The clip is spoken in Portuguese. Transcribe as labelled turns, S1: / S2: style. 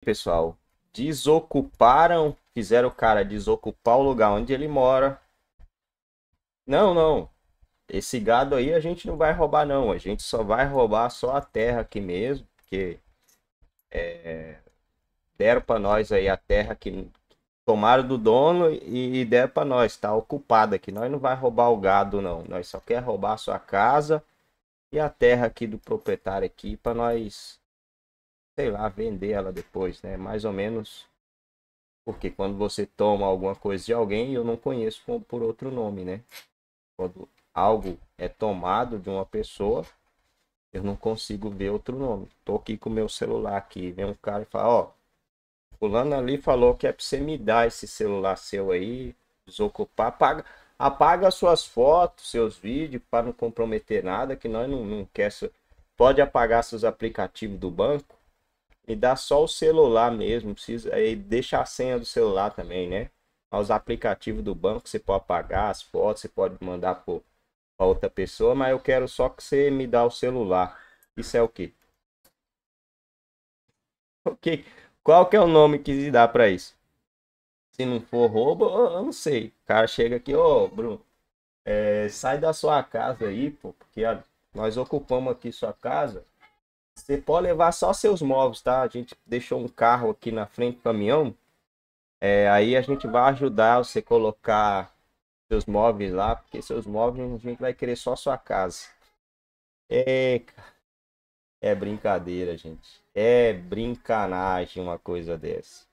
S1: pessoal. Desocuparam, fizeram o cara desocupar o lugar onde ele mora. Não, não. Esse gado aí a gente não vai roubar, não. A gente só vai roubar só a terra aqui mesmo, porque é, deram para nós aí a terra que tomaram do dono e, e deram para nós. Tá ocupada aqui. Nós não vai roubar o gado, não. Nós só quer roubar a sua casa e a terra aqui do proprietário aqui para nós sei lá, vender ela depois, né? Mais ou menos. Porque quando você toma alguma coisa de alguém, eu não conheço por outro nome, né? Quando algo é tomado de uma pessoa, eu não consigo ver outro nome. Tô aqui com meu celular aqui, vem um cara e fala, ó, oh, fulano ali falou que é pra você me dar esse celular seu aí, desocupar, apaga, apaga suas fotos, seus vídeos, para não comprometer nada, que nós não, não quer... Pode apagar seus aplicativos do banco, me dá só o celular mesmo, precisa aí deixar a senha do celular também, né? Os aplicativos do banco você pode apagar as fotos, você pode mandar por outra pessoa, mas eu quero só que você me dá o celular. Isso é o quê? Ok. Qual que é o nome que se dá para isso? Se não for roubo, eu não sei. O cara chega aqui, ô oh, Bruno, é, sai da sua casa aí, pô, porque nós ocupamos aqui sua casa você pode levar só seus móveis, tá? A gente deixou um carro aqui na frente do caminhão. É, aí a gente vai ajudar você colocar seus móveis lá, porque seus móveis a gente vai querer só sua casa. É, é brincadeira, gente. É brincanagem uma coisa dessa.